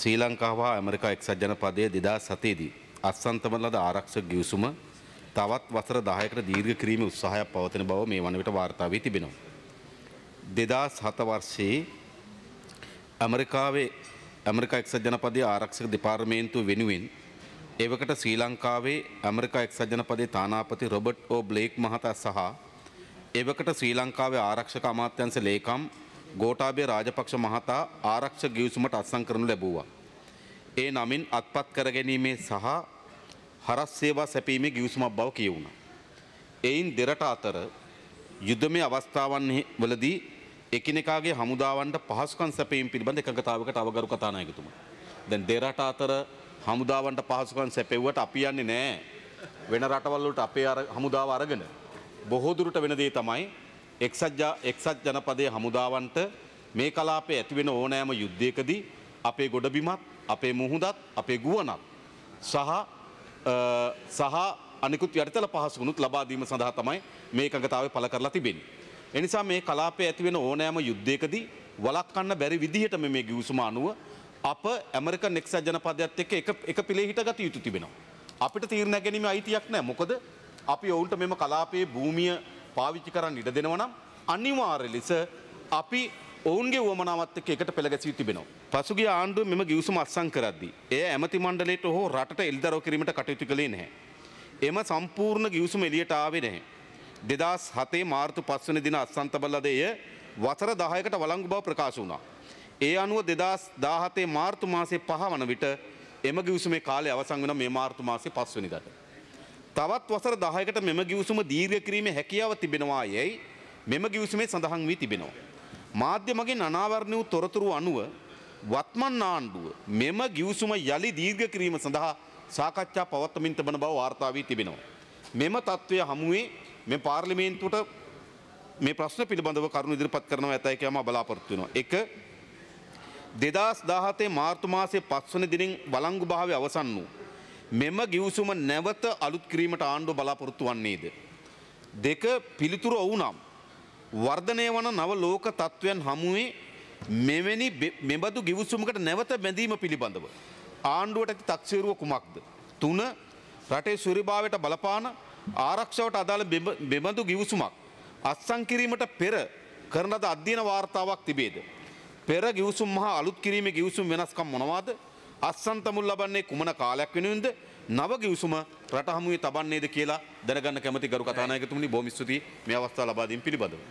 ශ්‍රී ලංකාව හා ඇමරිකා එක්සත් ජනපදයේ දෙදා සතේදී අත්සන්තම ලද ආරක්ෂක ගිවිසුම තවත් වසර 10කට දීර්ඝ කිරීමේ උත්සාහයක් පවතින බව මේ වන විට වාර්තා වී තිබෙනවා. 2007 වර්ෂයේ ඇමරිකාවේ ඇමරිකා එක්සත් ජනපදයේ ආරක්ෂක දෙපාර්තමේන්තුව වෙනුවෙන් එවකට ශ්‍රී ලංකාවේ ඇමරිකා එක්සත් ජනපදයේ තානාපති රොබර්ට් ඕ බ්ලේක් මහතා සහ එවකට ශ්‍රී ලංකාවේ ආරක්ෂක අමාත්‍යංශ ලේකම් ගෝටාබේ රාජපක්ෂ මහතා ආරක්ෂ ගිවිසුමට අත්සං කරනු ලැබූවා. ඒ නමින් අත්පත් කරගැනීමේ සහ හරස් සේවා සැපීමේ ගිවිසුමක් බව කියවුණ. එයින් දෙරට අතර යුද්ධමය අවස්ථාවන් වලදී එකිනෙකාගේ හමුදාවන්ට පහසුකම් සැපීම පිළිබඳ එකඟතාවකට අවගරු කතානායකතුමා. දැන් දෙරට අතර හමුදාවන්ට පහසුකම් සැපෙව්වට අපි යන්නේ නෑ. වෙන රටවල් වලට අපේ හමුදාව අරගෙන බොහෝ දුරට වෙන දේ තමයි එක්සත් ජනපදය හමුදාවන්ට මේ කලාපේ ඇතිවෙන ඕනෑම යුද්ධයකදී අපේ ගොඩබිමත් අපේ මුහුදත් අපේ ගුවනත් සහ සහ අනිකුත් යටතල පහසුුණුත් ලබාදීම සඳහා තමයි මේ එකඟතාව පළ කරලා තිබෙන. එනිසා මේ කලාපේ ඇතිවෙන ඕනෑම යුද්ධයකදී වලක්කන්න බැරි විදිහටම මේ ගිවසුම අනුව අප ඇමරික නෙක්ස ජනපදයක් එක් එක පිළේ හිට ගත යුතු තිබෙනවා. අපිට තීරණ ගැනීම අයිතියක් නෑ මොකද අපි ඔවුන්ට මෙම කලාපයේ භූමිය පාවිච්චි කරන්න ඉඩ දෙනවා නම් අනිවාර්ය ලෙස අපි ඔවුන්ගේ වුවමනාවත් එක්ක එකට පෙළගැසී තිබෙනවා. පසුගිය ආණ්ඩුව මෙම ගිවිසුම අත්සන් කරද්දී එය ඇමති මණ්ඩලයට හෝ රටට එල්දරව් කිරීමට කටයුතු කළේ නැහැ. එම සම්පූර්ණ ගිවිසුම එළියට ආවේ නැහැ. 2007 මාර්තු 5 වෙනි දින අත්සන් තබලද එය වසර 10කට වළංගු බව ප්‍රකාශ වුණා. ඒ අනුව 2017 මාර්තු මාසයේ 5 වන විට එම ගිවිසුමේ කාලය අවසන් වෙන මේ මාර්තු මාසයේ 5 වෙනිදාට. තවත් වසර දහයකට මෙම ගිවිසුම දීර්ඝ කිරීමේ හැකියාව තිබෙනවා යැයි මෙම ගිවිසුමේ සඳහන් වී තිබෙනවා. මාධ්‍ය මගින් අනාවරණය වූ තොරතුරු අනුව වත්මන් ආණ්ඩුව මෙම ගිවිසුම යළි දීර්ඝ කිරීම සඳහා සාකච්ඡා පවත්වමින් තිබෙන බව වාර්තා වී තිබෙනවා. මෙම තත්ත්වය හමුවේ මේ පාර්ලිමේන්තුවට මේ ප්‍රශ්න පිළිබඳව කරුණු ඉදිරිපත් කරනවා ඇතයි කියලා මම බලාපොරොත්තු වෙනවා. එක දෙදස් දාහතේ මාර්තු මාසේ පස්වන දිනින් වලංගු භාවය අවසන් වූ මෙම ගිවිසුම නැවත අලුත් කිරීමට ආණ්ඩුව බලාපොරොත්තු වන්නේද. දෙක පිළිතුර ඔවුනම්. වර්ධනය වන නව ලෝක තත්ත්වයන් හමුවේ මෙවැනි මෙබඳු ගිවිසුමකට නැවත බැඳීම පිළිබඳව. ආණ්ඩුවට ඇති තක්සේරුව කුමක්ද. තුන රටේ සුරිභාවයට බලපාන ආරක්ෂාවට අදාළ බෙබඳු ගිවිසුමක්. අත්සං කිරීමට පෙර කරනද අධ්‍යන වාර්තාවක් තිබේද. පෙර ගිවසුම් හා අලුත් කිරීම ගිවසුම් වෙනස්කම් මොනවාද අස්සන්තමුල් ලබන්නේ කුමන කාලයක් වෙනුවෙන්ද නව ගිවිසුම රට හමුවේ තබන්නේද කියලා දැනගන්න කැමති ගරු කතානායකතුමනි බොහොම ස්තුතියි මේ අවස්ථාව ලබා දීම පිළිබඳව.